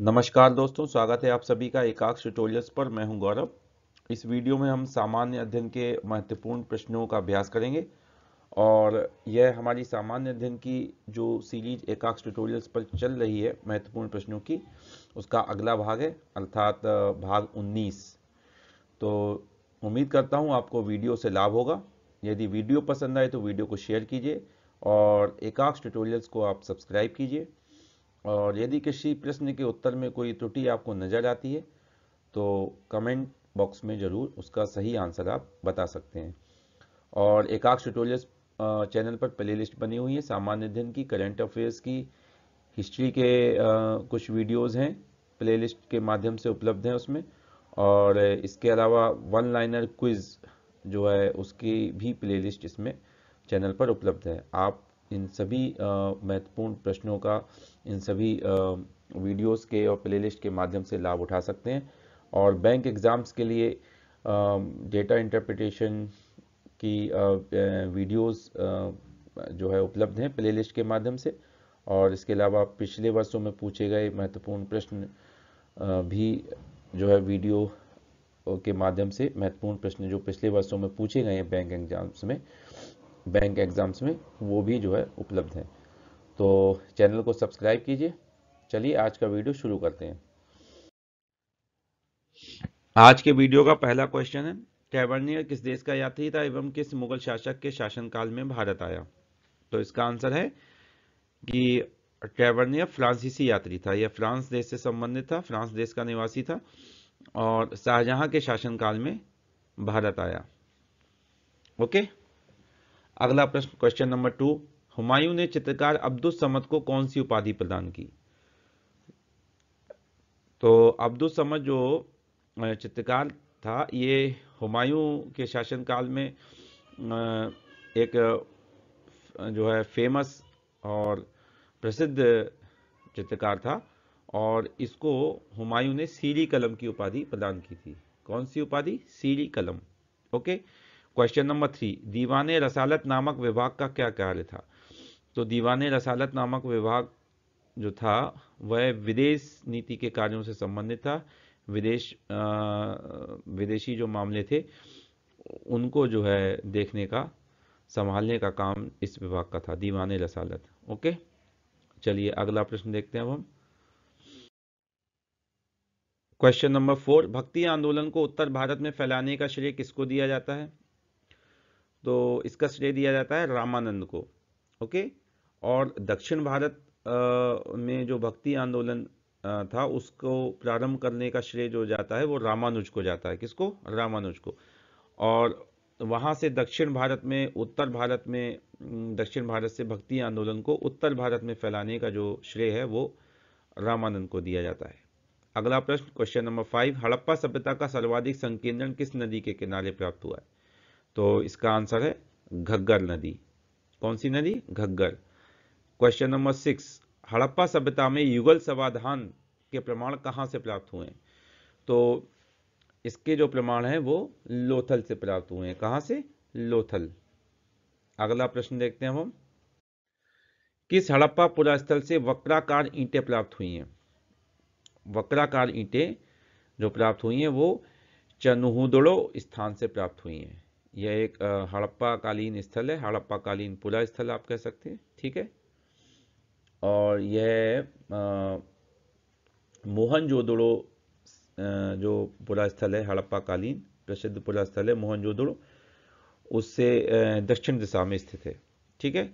नमस्कार दोस्तों स्वागत है आप सभी का एकाक्ष ट्यूटोरियल्स पर मैं हूं गौरव इस वीडियो में हम सामान्य अध्ययन के महत्वपूर्ण प्रश्नों का अभ्यास करेंगे और यह हमारी सामान्य अध्ययन की जो सीरीज एकाक्ष ट्यूटोरियल्स पर चल रही है महत्वपूर्ण प्रश्नों की उसका अगला भाग है अर्थात भाग उन्नीस तो उम्मीद करता हूँ आपको वीडियो से लाभ होगा यदि वीडियो पसंद आए तो वीडियो को शेयर कीजिए और एकाक्ष ट्यूटोरियल्स को आप सब्सक्राइब कीजिए और यदि किसी प्रश्न के उत्तर में कोई त्रुटि आपको नजर आती है तो कमेंट बॉक्स में ज़रूर उसका सही आंसर आप बता सकते हैं और एकाक्ष ट्यूटोरियल्स चैनल पर प्लेलिस्ट बनी हुई है सामान्य दिन की करंट अफेयर्स की हिस्ट्री के कुछ वीडियोस हैं प्लेलिस्ट के माध्यम से उपलब्ध हैं उसमें और इसके अलावा वन लाइनर क्विज़ जो है उसकी भी प्लेलिस्ट इसमें चैनल पर उपलब्ध है आप इन सभी महत्वपूर्ण प्रश्नों का इन सभी वीडियोस के और प्लेलिस्ट के माध्यम से लाभ उठा सकते हैं और बैंक एग्ज़ाम्स के लिए डेटा इंटरप्रिटेशन की वीडियोस जो है उपलब्ध हैं प्लेलिस्ट के माध्यम से और इसके अलावा पिछले वर्षों में पूछे गए महत्वपूर्ण प्रश्न भी जो है वीडियो के माध्यम से महत्वपूर्ण प्रश्न जो पिछले वर्षों में पूछे गए हैं बैंक एग्जाम्स में बैंक एग्जाम्स में वो भी जो है उपलब्ध हैं तो चैनल को सब्सक्राइब कीजिए चलिए आज का वीडियो शुरू करते हैं आज के वीडियो का पहला क्वेश्चन है कैवर्नियर किस देश का यात्री था एवं किस मुगल शासक के शासनकाल में भारत आया तो इसका आंसर है कि कैवर्नियर फ्रांसीसी यात्री था यह फ्रांस देश से संबंधित था फ्रांस देश का निवासी था और शाहजहां के शासनकाल में भारत आया ओके अगला प्रश्न क्वेश्चन नंबर टू हुमायूं ने चित्रकार अब्दुल समद को कौन सी उपाधि प्रदान की तो अब्दुल समद जो चित्रकार था ये हुमायूं के शासनकाल में एक जो है फेमस और प्रसिद्ध चित्रकार था और इसको हुमायूं ने सीरी कलम की उपाधि प्रदान की थी कौन सी उपाधि सीरी कलम ओके क्वेश्चन नंबर थ्री दीवाने रसालत नामक विभाग का क्या कार्य था तो दीवान रसालत नामक विभाग जो था वह विदेश नीति के कार्यों से संबंधित था विदेश आ, विदेशी जो मामले थे उनको जो है देखने का संभालने का काम इस विभाग का था दीवान रसालत ओके चलिए अगला प्रश्न देखते हैं अब हम क्वेश्चन नंबर फोर भक्ति आंदोलन को उत्तर भारत में फैलाने का श्रेय किसको दिया जाता है तो इसका श्रेय दिया जाता है रामानंद को ओके okay? और दक्षिण भारत में जो भक्ति आंदोलन था उसको प्रारंभ करने का श्रेय जो जाता है वो रामानुज को जाता है किसको रामानुज को और वहाँ से दक्षिण भारत में उत्तर भारत में दक्षिण भारत से भक्ति आंदोलन को उत्तर भारत में फैलाने का जो श्रेय है वो रामानंद को दिया जाता है अगला प्रश्न क्वेश्चन नंबर फाइव हड़प्पा सभ्यता का सर्वाधिक संकेंद्रण किस नदी के किनारे प्राप्त हुआ है तो इसका आंसर है घग्गर नदी कौन सी नदी Ghaggar question number six Harappa सभ्यता में युगल समाधान के प्रमाण कहाँ से प्राप्त हुए तो इसके जो प्रमाण हैं वो लोथल से प्राप्त हुए हैं कहाँ से लोथल अगला प्रश्न देखते हैं हम किस हड़प्पा पुरास्थल से वक्राकार ईंटें प्राप्त हुई हैं वक्राकार ईंटें जो प्राप्त हुई हैं वो चनुहुदड़ो स्थान से प्राप्त हुई हैं यह एक हड़प्पा कालीन स्थल है हड़प्पा कालीन पुरा स्थल आप कह सकते हैं ठीक है और यह मोहनजोदड़ो जो स्थल है हड़प्पा कालीन प्रसिद्ध स्थल है मोहनजोदड़ो उससे दक्षिण दिशा में स्थित है ठीक है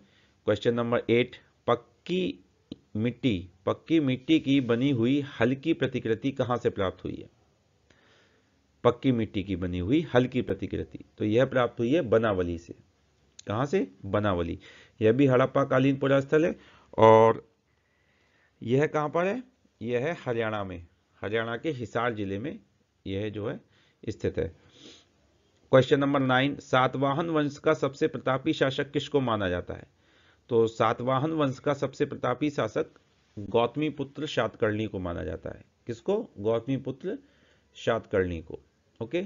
क्वेश्चन नंबर एट पक्की मिट्टी पक्की मिट्टी की बनी हुई हल्की प्रतिकृति कहाँ से प्राप्त हुई है पक्की मिट्टी की बनी हुई हल्की प्रतिकृति तो यह प्राप्त हुई है बनावली से कहाँ से बनावली यह भी हड़प्पा कालीन स्थल है और यह कहाँ पर है यह है हरियाणा में हरियाणा के हिसार जिले में यह जो है स्थित है क्वेश्चन नंबर नाइन सातवाहन वंश का सबसे प्रतापी शासक किसको माना जाता है तो सातवाहन वंश का सबसे प्रतापी शासक गौतमी पुत्र शातकर्णी को माना जाता है किसको गौतमी पुत्र शातकर्णी को ओके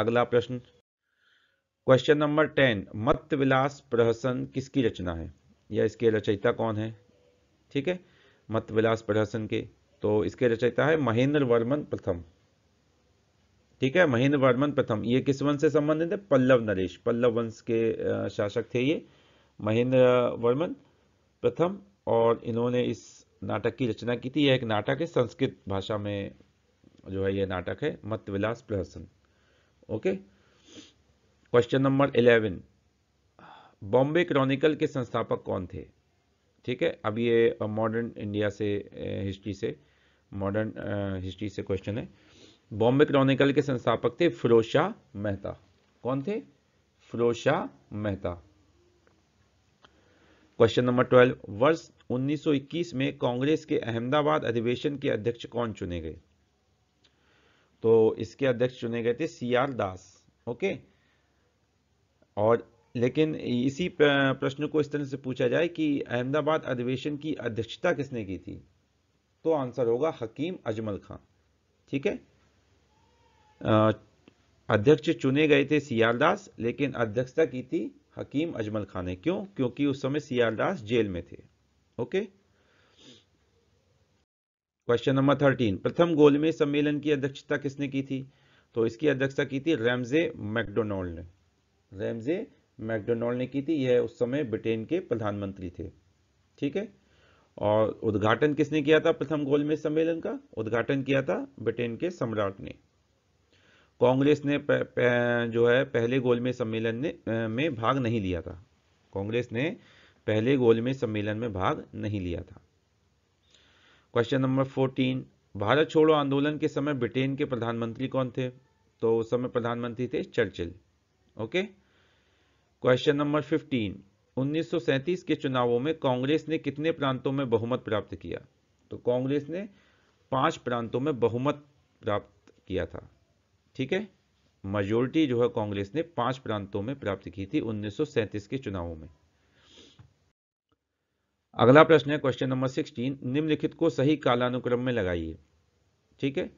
अगला प्रश्न क्वेश्चन नंबर टेन मत विलास प्रहसन किसकी रचना है या इसके रचयिता कौन है ठीक है मतविलास प्रहसन के तो इसके रचयिता है महेंद्र वर्मन प्रथम ठीक है महेंद्र वर्मन प्रथम ये किस वंश से संबंधित है पल्लव नरेश पल्लव वंश के शासक थे ये महेंद्र वर्मन प्रथम और इन्होंने इस नाटक की रचना की थी यह एक नाटक है संस्कृत भाषा में जो है यह नाटक है Mattavilasa Prahasana okay question number eleven Bombay Chronicle के संस्थापक कौन थे ठीक है अब ये मॉडर्न इंडिया से हिस्ट्री से मॉडर्न हिस्ट्री से क्वेश्चन है बॉम्बे क्रॉनिकल के संस्थापक थे फिरोशा मेहता कौन थे Pherozeshah Mehta question number twelve वर्ष 1921 में कांग्रेस के अहमदाबाद अधिवेशन के अध्यक्ष कौन चुने गए तो इसके अध्यक्ष चुने गए थे सी आर दास ओके और लेकिन इसी प्रश्न को इस तरह से पूछा जाए कि अहमदाबाद अधिवेशन की अध्यक्षता किसने की थी तो आंसर होगा हकीम अजमल खान ठीक है अध्यक्ष चुने गए थे सियालदास लेकिन अध्यक्षता की थी हकीम अजमल खान ने क्यों क्योंकि उस समय सियालदास जेल में थे ओके क्वेश्चन नंबर थर्टीन प्रथम गोलमेज सम्मेलन की अध्यक्षता किसने की थी तो इसकी अध्यक्षता की थी रेमजे मैकडोनाल्ड ने रेमजे मैकडोनाल्ड ने की थी यह उस समय ब्रिटेन के प्रधानमंत्री थे ठीक है और उद्घाटन किसने किया था प्रथम गोलमेज सम्मेलन का उद्घाटन किया था ब्रिटेन के सम्राट ने कांग्रेस ने प, प, जो है पहले गोलमेज सम्मेलन ने में भाग नहीं लिया था कांग्रेस ने पहले गोलमेज सम्मेलन में भाग नहीं लिया था क्वेश्चन नंबर फोर्टीन भारत छोड़ो आंदोलन के समय ब्रिटेन के प्रधानमंत्री कौन थे तो उस समय प्रधानमंत्री थे Churchill okay okay? Question number 15 1937 के चुनावों में कांग्रेस ने कितने प्रांतों में बहुमत प्राप्त किया तो कांग्रेस ने पांच प्रांतों में बहुमत प्राप्त किया था ठीक है मेजोरिटी जो है कांग्रेस ने पांच प्रांतों में प्राप्त की थी 1937 के चुनावों में अगला प्रश्न है क्वेश्चन नंबर 16 निम्नलिखित को सही कालानुक्रम में लगाइए ठीक है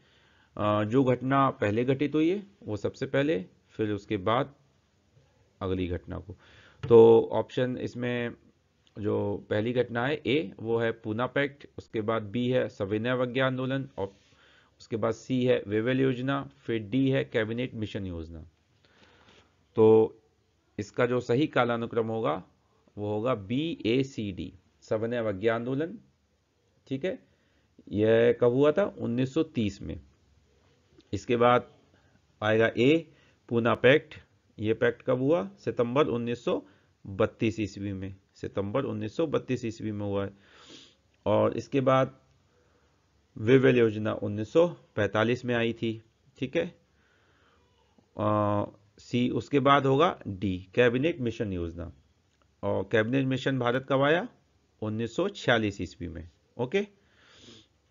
जो घटना पहले घटित हुई है वो सबसे पहले फिर उसके बाद अगली घटना को तो ऑप्शन इसमें जो पहली घटना है ए वो है पूना पैक्ट उसके बाद बी है सविनय अज्ञा आंदोलन और उसके बाद सी है वेवेल योजना फिर डी है कैबिनेट मिशन योजना तो इसका जो सही कालानुक्रम होगा वो होगा बी ए सी डी सविनय अज्ञा आंदोलन ठीक है यह कब हुआ था 1930 में इसके बाद आएगा ए पूना पैक्ट ये पैक्ट कब हुआ सितंबर 1932 ईस्वी में सितंबर 1932 ईस्वी में हुआ है और इसके बाद विवेल योजना 1945 में आई थी ठीक है सी उसके बाद होगा डी कैबिनेट मिशन योजना और कैबिनेट मिशन भारत कब आया 1946 ईस्वी में ओके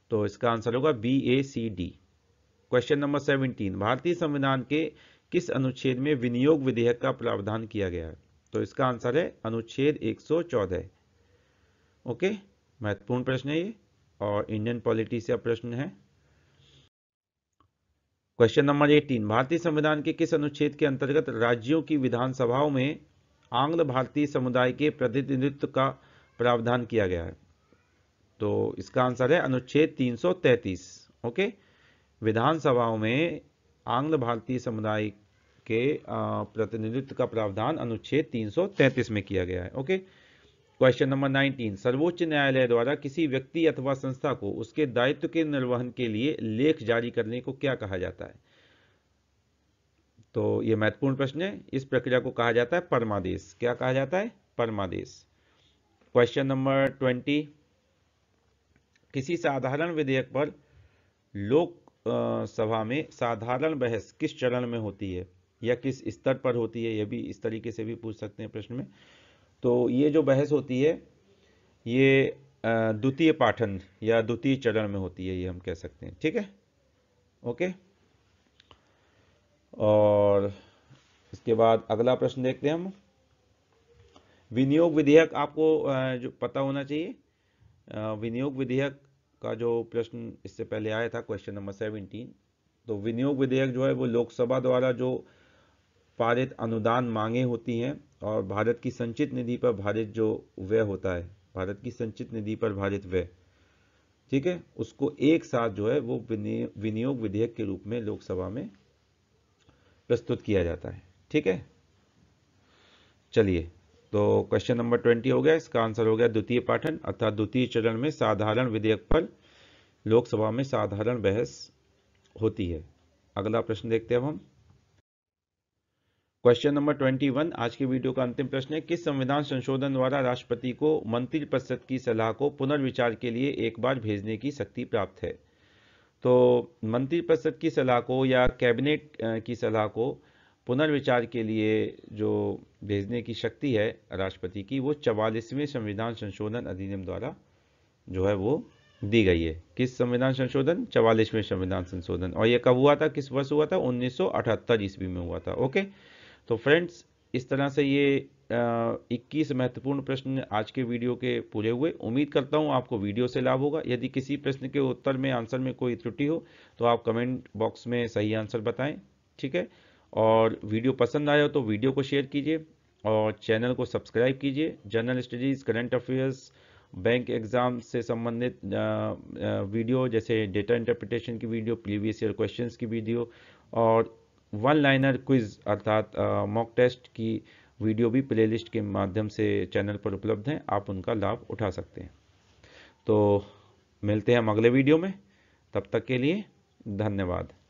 तो इसका आंसर होगा B A C D question number 17 भारतीय संविधान के किस अनुच्छेद में विनियोग विधेयक का प्रावधान किया गया है तो इसका आंसर है अनुच्छेद 114 ओके महत्वपूर्ण प्रश्न है ये और इंडियन पॉलिटी से प्रश्न है क्वेश्चन नंबर 18 भारतीय संविधान के किस अनुच्छेद के अंतर्गत राज्यों की विधानसभाओं में आंग्ल भारतीय समुदाय के प्रतिनिधित्व का प्रावधान किया गया है तो इसका आंसर है अनुच्छेद 333 ओके विधानसभाओं में आंग्ल भारतीय समुदाय के प्रतिनिधित्व का प्रावधान अनुच्छेद 333 में किया गया है ओके क्वेश्चन नंबर 19 सर्वोच्च न्यायालय द्वारा किसी व्यक्ति अथवा संस्था को उसके दायित्व के निर्वहन के लिए लेख जारी करने को क्या कहा जाता है तो यह महत्वपूर्ण प्रश्न है इस प्रक्रिया को कहा जाता है परमादेश क्या कहा जाता है परमादेश क्वेश्चन नंबर ट्वेंटी किसी साधारण विधेयक पर लोक सभा में साधारण बहस किस चरण में होती है या किस स्तर पर होती है यह भी इस तरीके से भी पूछ सकते हैं प्रश्न में तो ये जो बहस होती है ये द्वितीय पाठन या द्वितीय चरण में होती है ये हम कह सकते हैं ठीक है ओके और इसके बाद अगला प्रश्न देखते हैं हम विनियोग विधेयक आपको जो पता होना चाहिए विनियोग विधेयक का जो प्रश्न इससे पहले आया था क्वेश्चन नंबर सेवनटीन तो विनियोग विधेयक जो है वो लोकसभा द्वारा जो पारित अनुदान मांगे होती हैं और भारत की संचित निधि पर भारत जो व्यय होता है भारत की संचित निधि पर भारत व्यय ठीक है उसको एक साथ जो है वो विनियोग विधेयक के रूप में लोकसभा में प्रस्तुत किया जाता है ठीक है चलिए तो क्वेश्चन नंबर ट्वेंटी हो गया इसका आंसर हो गया द्वितीय पाठन अर्थात द्वितीय चरण में साधारण विधेयक पर लोकसभा में साधारण बहस होती है अगला प्रश्न देखते हैं हम क्वेश्चन नंबर ट्वेंटी वन आज के वीडियो का अंतिम प्रश्न है किस संविधान संशोधन द्वारा राष्ट्रपति को मंत्रिपरिषद की सलाह को पुनर्विचार के लिए एक बार भेजने की शक्ति प्राप्त है तो मंत्रिपरिषद की सलाह को या कैबिनेट की सलाह को पुनर्विचार के लिए जो भेजने की शक्ति है राष्ट्रपति की वो चवालीसवें संविधान संशोधन अधिनियम द्वारा जो है वो दी गई है किस संविधान संशोधन चवालीसवें संविधान संशोधन और ये कब हुआ था किस वर्ष हुआ था 1978 ईस्वी में हुआ था ओके तो फ्रेंड्स इस तरह से ये इक्कीस महत्वपूर्ण प्रश्न आज के वीडियो के पूरे हुए उम्मीद करता हूँ आपको वीडियो से लाभ होगा यदि किसी प्रश्न के उत्तर में आंसर में कोई त्रुटि हो तो आप कमेंट बॉक्स में सही आंसर बताएं ठीक है और वीडियो पसंद आया हो तो वीडियो को शेयर कीजिए और चैनल को सब्सक्राइब कीजिए general studies current affairs bank exam से संबंधित वीडियो जैसे डेटा इंटरप्रिटेशन की वीडियो प्रीवियस ईयर क्वेश्चंस की वीडियो और वन लाइनर क्विज अर्थात मॉक टेस्ट की वीडियो भी प्लेलिस्ट के माध्यम से चैनल पर उपलब्ध हैं आप उनका लाभ उठा सकते हैं तो मिलते हैं हम अगले वीडियो में तब तक के लिए धन्यवाद